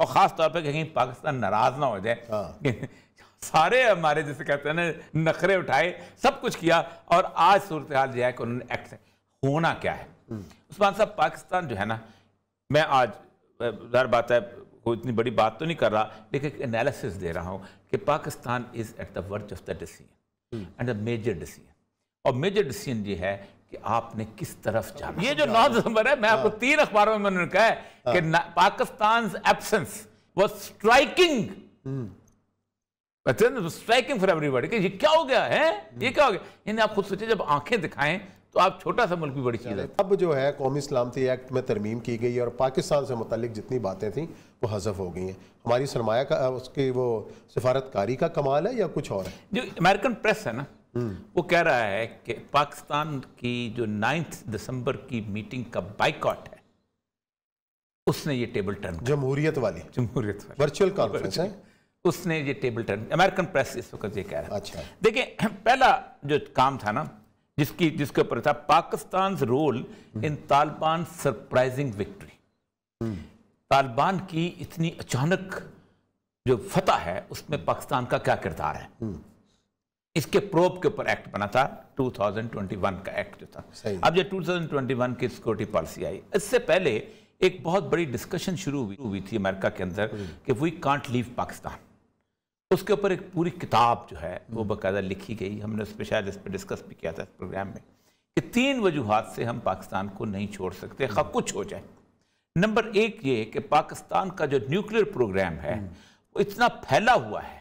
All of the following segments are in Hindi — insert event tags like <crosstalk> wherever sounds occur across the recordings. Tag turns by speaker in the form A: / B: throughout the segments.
A: और ख़ास तौर पर कहीं पाकिस्तान नाराज़ ना हो जाए हाँ। <laughs> सारे हमारे जैसे कहते हैं ना नखरे उठाए सब कुछ किया और आज सूरत हाल जो है कि उन्होंने एक्ट होना क्या है हम्म। उस्मान साहब पाकिस्तान जो है ना मैं आज ज़र बात है कोई इतनी बड़ी बात तो नहीं कर रहा लेकिन एनालिसिस दे रहा हूँ कि Pakistan is at the verge of the decision and the major decision और मेजर डिसीजन ये है कि आपने किस तरफ जाना ये जो नौ दिसंबर है मैं आपको हाँ। तीन अखबारों में मैंने कहा है हाँ। कि पाकिस्तान एबसेंस वो स्ट्राइकिंग स्ट्राइकिंग फॉर एवरीबॉडी ये क्या हो गया है हम्म। ये क्या हो गया इन्हें आप खुद सोचिए जब आंखें दिखाएं तो आप छोटा सा मुल्क भी बड़ी चीज़ है
B: अब जो है कौमी सलामती एक्ट में तरमीम की गई और पाकिस्तान से मुतलिक जितनी बातें थी वो हजफ हो गई हैं हमारी सरमाया का उसकी वो सिफारतकारी का कमाल है या कुछ और है
A: जो अमेरिकन प्रेस है ना वो कह रहा है कि पाकिस्तान की जो नाइन्थ दिसंबर की मीटिंग का बाइकॉट है उसने ये टेबल टर्न जमहूरियत वाली जमहूरियत वर्चुअल कॉन्फ्रेंस है उसने ये टेबल टर्न अमेरिकन प्रेस इस वक्त ये कह रहा है अच्छा देखिए पहला जो काम था ना जिसकी जिसके ऊपर था Pakistan role in Taliban surprising hmm. Victory Taliban की इतनी अचानक जो फतह है उसमें पाकिस्तान का क्या किरदार है हम्म। इसके प्रोप के ऊपर एक्ट बना था 2021 का एक्ट जो था अब जो 2021 की सिक्योरिटी पॉलिसी आई इससे पहले एक बहुत बड़ी डिस्कशन शुरू हुई हुई थी अमेरिका के अंदर हम्म। कि वी कांट लीव पाकिस्तान उसके ऊपर एक पूरी किताब जो है वो हम्म। बाकायदा लिखी गई हमने उस पर शायद इस पर डिस्कस भी किया था इस प्रोग्राम में कि तीन वजूहत से हम पाकिस्तान को नहीं छोड़ सकते खा हम्म। कुछ हो जाए नंबर एक ये कि पाकिस्तान का जो न्यूक्लियर प्रोग्राम है वो इतना फैला हुआ है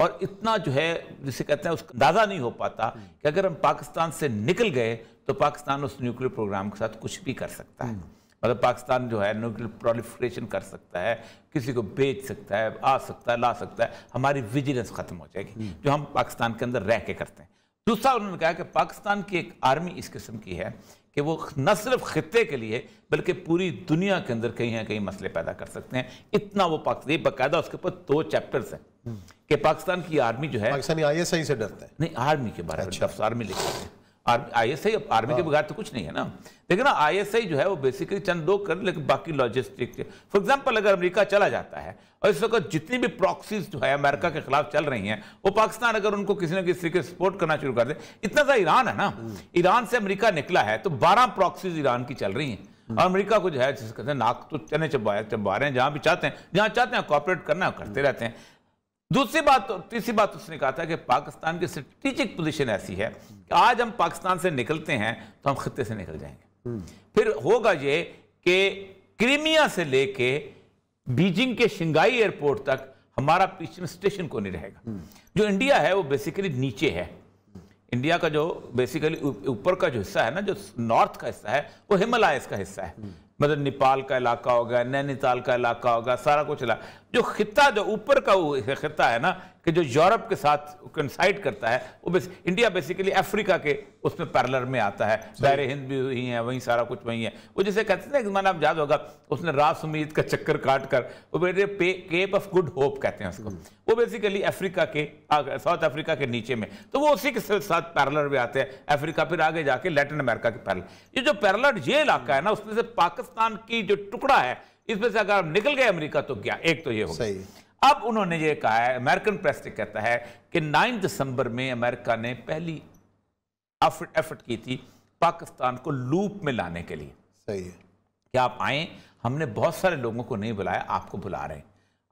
A: और इतना जो है जिसे कहते हैं उसका अंदाज़ा नहीं हो पाता कि अगर हम पाकिस्तान से निकल गए तो पाकिस्तान उस न्यूक्लियर प्रोग्राम के साथ कुछ भी कर सकता है मतलब पाकिस्तान जो है न्यूक्लियर प्रोलिफ्रेशन कर सकता है किसी को बेच सकता है आ सकता है ला सकता है हमारी विजिलेंस ख़त्म हो जाएगी जो हम पाकिस्तान के अंदर रह के करते हैं दूसरा उन्होंने कहा कि पाकिस्तान की एक आर्मी इस किस्म की है कि वो न सिर्फ ख़त्े के लिए बल्कि पूरी दुनिया के अंदर कहीं ना कहीं मसले पैदा कर सकते हैं इतना वो पाकिस्तान बाकायदा उसके ऊपर दो चैप्टर्स हैं हम्म। कि पाकिस्तान की आर्मी जो है पाकिस्तानी आई एस आई से डरते हैं नहीं आर्मी के बारे में अच्छा। आर्मी लिखते हैं एस आईएसआई आर्मी के हाँ। बगैर तो कुछ नहीं है ना देखिए ना आईएसआई जो है वो बेसिकली चंद दो कर लेकिन बाकी लॉजिस्टिक फॉर एग्जांपल अगर अमेरिका चला जाता है और इस वक्त जितनी भी प्रॉक्सीज जो है अमेरिका के खिलाफ चल रही हैं वो पाकिस्तान अगर उनको किसी ना किसी तरीके सपोर्ट करना शुरू कर दे इतना सा ईरान है ना हम्म। ईरान से अमरीका निकला है तो बारह प्रॉक्सीज ईरान की चल रही हैं हम्म। और अमरीका को जो है जिसे कहते हैं नाक तो चने चबा चबा रहे हैं जहाँ भी चाहते हैं जहाँ चाहते हैं कॉपरेट करना करते रहते हैं दूसरी बात तो- तीसरी बात तो उसने कहा था कि पाकिस्तान की स्ट्रेटिजिक पोजीशन ऐसी है कि आज हम पाकिस्तान से निकलते हैं तो हम खत्ते से निकल जाएंगे फिर होगा ये कि क्रीमिया से लेके बीजिंग के शिंगाई एयरपोर्ट तक हमारा पीछे स्टेशन को नहीं रहेगा जो इंडिया है वो बेसिकली नीचे है इंडिया का जो बेसिकली ऊपर का जो हिस्सा है ना जो नॉर्थ का हिस्सा है वो हिमालय का हिस्सा है मतलब नेपाल का इलाका होगा नैनीताल का इलाका होगा सारा कुछ जो खत्ता जो ऊपर का खत्ता है ना कि जो यूरोप के साथ कंसाइड करता है वो बेस, इंडिया बेसिकली अफ्रीका के उसमें पैरलर में आता है दायरे हिंद भी वही है वहीं सारा कुछ वहीं है वो जैसे कहते थे ना जमाना आप याद होगा उसने रास उम्मीद का चक्कर काट कर वो बेटे पे केप ऑफ गुड होप कहते हैं उसको हम्म। वो बेसिकली अफ्रीका के साउथ अफ्रीका के नीचे में तो वो उसी के साथ पैरलर में आते हैं अफ्रीका फिर आगे जाके लेटिन अमेरिका के पैरल ये जो पैरलर ये इलाका है ना उसमें से पाकिस्तान की जो टुकड़ा है इसमें से अगर आप निकल गए अमेरिका तो क्या एक तो ये हो सही अब उन्होंने ये कहा है अमेरिकन प्रेस ने कहता है कि 9 दिसंबर में अमेरिका ने पहली एफर्ट की थी पाकिस्तान को लूप में लाने के लिए सही है कि आप आए हमने बहुत सारे लोगों को नहीं बुलाया आपको बुला रहे हैं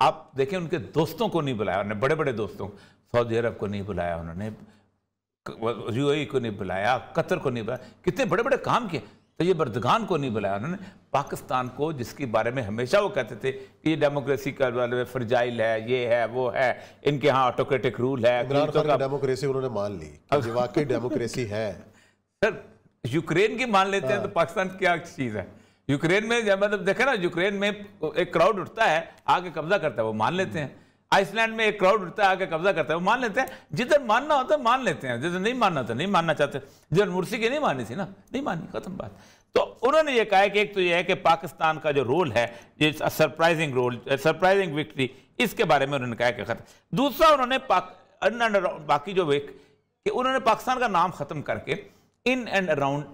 A: आप देखें उनके दोस्तों को नहीं बुलाया उन्होंने बड़े बड़े दोस्तों सऊदी अरब को नहीं बुलाया उन्होंने यूएई को नहीं बुलाया कतर को नहीं बुलाया कितने बड़े बड़े काम किए तो ये बर्दगान को नहीं बुलाया उन्होंने पाकिस्तान को जिसके बारे में हमेशा वो कहते थे कि ये डेमोक्रेसी का वाले फ्रजाइल है ये है वो है इनके यहाँ ऑटोक्रेटिक रूल है डेमोक्रेसी उन्होंने मान ली वाकई डेमोक्रेसी है <laughs> सर यूक्रेन की मान लेते हैं तो हाँ। पाकिस्तान क्या चीज़ है यूक्रेन में मतलब देखे ना यूक्रेन में एक क्राउड उठता है आगे कब्जा करता है वो मान लेते हैं आइसलैंड में एक क्राउड उठता है आके कब्जा करता है वो मान लेते हैं जिधर मानना होता है मान लेते हैं जिधर नहीं मानना होता नहीं मानना चाहते जिधर मुर्सी की नहीं मानी थी ना नहीं मानी खत्म बात तो उन्होंने ये कहा कि एक तो ये है कि पाकिस्तान का जो रोल है ये सरप्राइजिंग रोल सरप्राइजिंग विक्ट्री इसके बारे में उन्होंने कहा कि खत्म दूसरा उन्होंने बाकी जो कि उन्होंने पाकिस्तान का नाम ख़त्म करके इन एंड अराउंड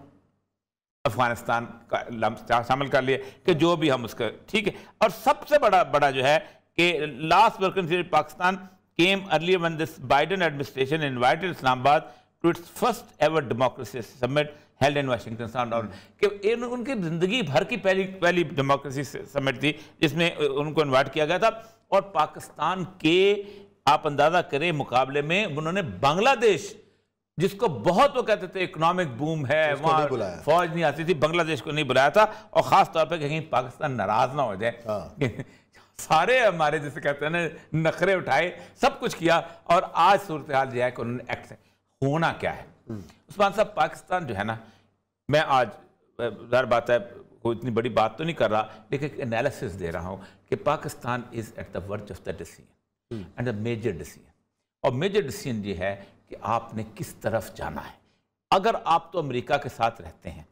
A: अफगानिस्तान का शामिल कर लिया कि जो भी हम उसके ठीक है और सबसे बड़ा बड़ा जो है कि last Balkan Pakistan came early on this Biden administration invited Islamabad to its first ever democracy summit held in Washington sound कि उनकी ज़िंदगी भर की पहली पहली डेमोक्रेसी समिट थी जिसमें उनको इन्वाइट किया गया था और पाकिस्तान के आप अंदाज़ा करें मुकाबले में उन्होंने बांग्लादेश जिसको बहुत वो कहते थे इकोनॉमिक बूम है वहां फौज नहीं आती थी बांग्लादेश को नहीं बुलाया था और ख़ास तौर पे कहीं पाकिस्तान नाराज़ ना हो जाए हाँ। <laughs> सारे हमारे जैसे कहते हैं ना नखरे उठाए सब कुछ किया और आज सूरत हाल जो है कि उन्होंने एक्ट होना क्या है हम्म। उस्मान साहब पाकिस्तान जो है ना मैं आज हर बात है कोई इतनी बड़ी बात तो नहीं कर रहा लेकिन एनालिसिस दे रहा हूँ कि Pakistan is at the verge of the decision and the major decision और मेजर डिसीजन ये है कि आपने किस तरफ जाना है अगर आप तो अमेरिका के साथ रहते हैं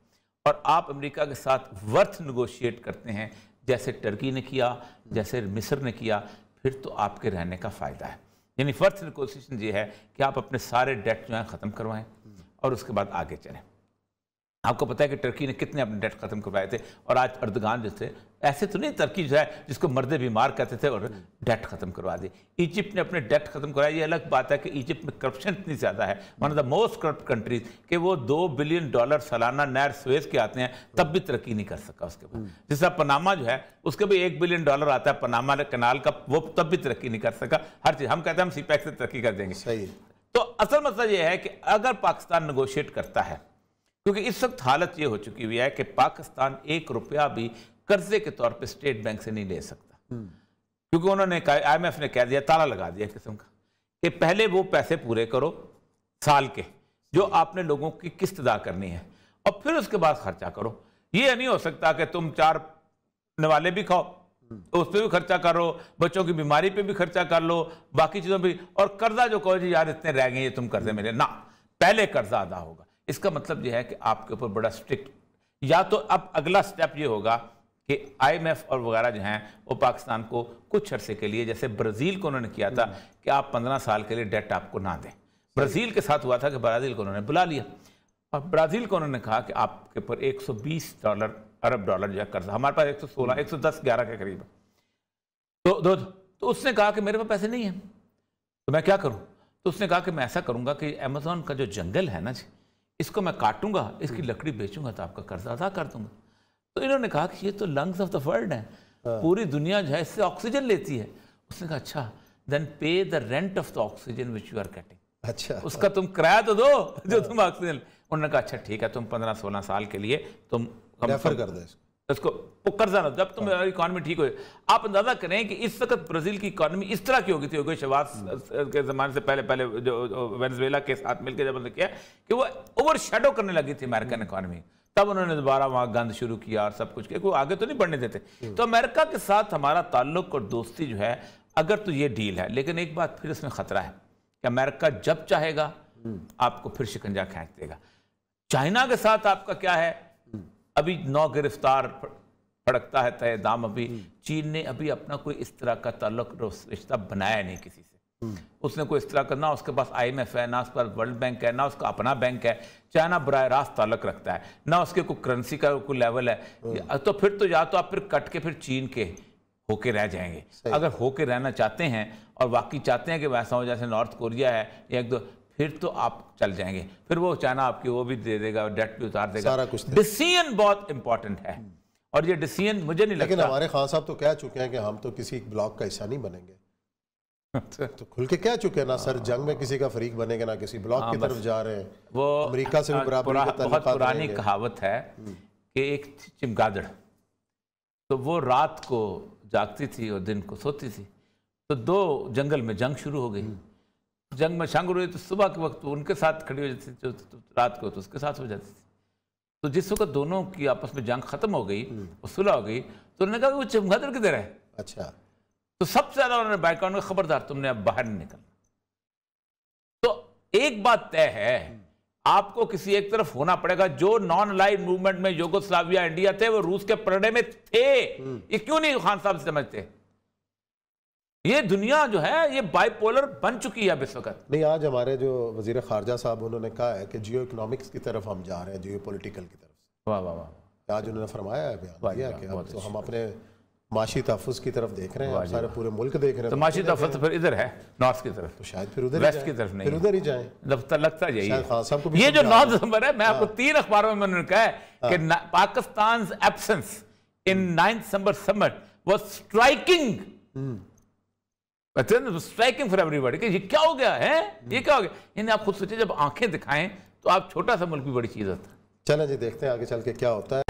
A: और आप अमेरिका के साथ वर्थ निगोशिएट करते हैं जैसे टर्की ने किया जैसे मिस्र ने किया फिर तो आपके रहने का फ़ायदा है यानी फर्स्ट रिकोसिएशन ये है कि आप अपने सारे डेट जो हैं ख़त्म करवाएं और उसके बाद आगे चलें आपको पता है कि टर्की ने कितने अपने डेट ख़त्म करवाए थे और आज अर्दगान जो थे ऐसे तो नहीं टर्की जो है जिसको मर्द बीमार कहते थे और डेट ख़त्म करवा दी इजिप्ट ने अपने डेट ख़त्म करवाया ये अलग बात है कि इजिप्ट में करप्शन इतनी ज़्यादा है one of the most corrupt countries कि वो दो बिलियन डॉलर सालाना नैर स्वेज के आते हैं तब भी तरक्की नहीं कर सका उसके बाद जैसा पनामा जो है उसके भी एक बिलियन डॉलर आता है पनामा कनाल का वो तब भी तरक्की नहीं कर सका हर चीज़ हम कहते हैं हम सी से तरक्की कर देंगे सही तो असल मसला ये है कि अगर पाकिस्तान नगोशिएट करता है क्योंकि इस वक्त हालत ये हो चुकी हुई है कि पाकिस्तान एक रुपया भी कर्जे के तौर पे स्टेट बैंक से नहीं ले सकता हम्म। क्योंकि उन्होंने कहा आईएमएफ ने कह दिया ताला लगा दिया किस्म का कि पहले वो पैसे पूरे करो साल के जो आपने लोगों की किस्त अदा करनी है और फिर उसके बाद खर्चा करो ये नहीं हो सकता कि तुम चार नवाले भी खाओ हम्म। उस पर भी खर्चा करो बच्चों की बीमारी पे भी खर्चा कर लो बाकी चीज़ों पर और कर्जा जो कहो जी यार इतने रह गए ये तुम कर्जे मेरे ना पहले कर्जा अदा होगा इसका मतलब यह है कि आपके ऊपर बड़ा स्ट्रिक्ट या तो अब अगला स्टेप ये होगा कि आईएमएफ और वगैरह जो हैं वो पाकिस्तान को कुछ अरसे के लिए जैसे ब्राज़ील को उन्होंने किया था हम्म। कि आप पंद्रह साल के लिए डेट आपको ना दें ब्राज़ील के साथ हुआ था कि ब्राज़ील को उन्होंने बुला लिया और ब्राज़ील को उन्होंने कहा कि आपके ऊपर बीस डॉलर अरब डॉलर जो है कर्जा हमारे पास हम्म। सौ दस ग्यारह के करीब तो दो तो, तो उसने कहा कि मेरे पास पैसे नहीं हैं तो मैं क्या करूं तो उसने कहा कि मैं ऐसा करूंगा कि अमेजोन का जो जंगल है ना जी इसको मैं काटूंगा इसकी हम्म। लकड़ी बेचूंगा तो आपका कर्जा अदा कर दूंगा तो इन्होंने कहा कि ये तो लंग्स ऑफ द वर्ल्ड है पूरी दुनिया जो है इससे ऑक्सीजन लेती है उसने कहा अच्छा then pay the rent of the oxygen which you are getting अच्छा उसका तुम किराया तो दो जो हाँ। तुम ऑक्सीजन उन्होंने कहा अच्छा ठीक है तुम पंद्रह सोलह साल के लिए तुम रेफर कर दो इसको वो कर्जा ना जब तुम इकॉनमी हाँ। ठीक हो आप अंदाजा करें कि इस वक्त ब्राज़ील की इकॉनमी इस तरह की होगी थी शवास हाँ। के ज़माने से पहले पहले जो वेनेजुएला के साथ मिलकर जब उन्होंने किया कि वो ओवर शेडो करने लगी थी अमेरिकन इकॉनमी हाँ। तब उन्होंने दोबारा वहां गंद शुरू किया और सब कुछ किया आगे तो नहीं बढ़ने देते तो अमेरिका के साथ हमारा ताल्लुक और दोस्ती जो है अगर तो ये डील है लेकिन एक बात फिर इसमें ख़तरा है कि अमेरिका जब चाहेगा आपको फिर शिकंजा खेच देगा चाइना के साथ आपका क्या है अभी नौ गिरफ्तार भड़कता है तय दाम अभी हम्म। चीन ने अभी अपना कोई इस तरह का तल्लक रिश्ता बनाया नहीं किसी से हम्म। उसने कोई इस तरह का ना उसके पास आई एम एफ है ना उसके पास वर्ल्ड बैंक है ना उसका अपना बैंक है चाइना बरह रास्त ताल्लुक रखता है ना उसके कोई करेंसी का कोई लेवल है हम्म। तो फिर तो या तो आप फिर कट के फिर चीन के होके रह जाएंगे अगर होके रहना चाहते हैं और वाकई चाहते हैं कि वैसा हो जैसे नॉर्थ कोरिया है या एक दो फिर तो आप चल जाएंगे फिर वो चाइना आपकी वो भी दे देगा डेट भी उतार देगा सारा कुछ डिसीजन बहुत इंपॉर्टेंट है और ये डिसीजन मुझे नहीं लेकिन लगता हमारे खान साहब तो
B: कह चुके हैं कि हम तो किसी ब्लॉक का हिस्सा नहीं बनेंगे अच्छा। तो खुल के कह चुके हैं ना सर जंग में किसी का फरीक बनेगा ना किसी ब्लॉक हाँ, की तरफ जा रहे हैं वो अमरीका से हाँ, बहुत पुरानी
A: कहावत है हम्म। कि एक चिमगादड़ तो वो रात को जागती थी और दिन को सोती थी तो दो जंगल में जंग शुरू हो गई हम्म। जंग में शंग हुए तो सुबह के वक्त उनके साथ खड़ी हो जाती जो तो रात को तो उसके साथ हो जाती थी तो जिस वक्त दोनों की आपस में जंग खत्म हो गई और हम्म। सुलह हो गई तो उन्होंने कहा वो चमगादड़ किधर है अच्छा तो सबसे ज़्यादा उन्होंने बैकग्राउंड में खबरदार तुमने अब बाहर नहीं निकलना तो एक बात तय है हम्म। आपको किसी एक तरफ होना पड़ेगा जो नॉन लाइव मूवमेंट में योगोस्लाविया इंडिया थे वो रूस के पलड़े में थे हम्म। ये क्यों नहीं खान साहब समझते ये दुनिया जो है ये बाइपोलर बन चुकी है इस वक्त
B: नहीं आज हमारे जो वजीर खारजा साहब उन्होंने कहा है कि जियो इकोनॉमिक्स की तरफ हम जा रहे हैं जियो पोलिटिकल की तरफ वाह वाह वाह आज उन्होंने फरमाया है बयान दिया कि अब तो हम अपने माशी तहफ़ की तरफ देख रहे हैं सारे
A: पूरे मुल्क देख रहे हैं तो माशी तो तहफ़ फिर इधर है नॉर्थ की तरफ तो शायद फिर उधर वेस्ट की तरफ नहीं उधर ही जाए लगता लगता जाइए ये जो नौ दिसंबर है मैं हाँ। आपको तीन अखबारों में उन्होंने कहा है कि Pakistan absence in ninth December summit was striking striking then it ये क्या हो गया है ये क्या हो गया यानी आप खुद सोचिए जब आंखें दिखाएं तो आप छोटा सा मुल्क भी बड़ी चीज़ होता है
B: चले जी देखते हैं आगे चल के क्या होता है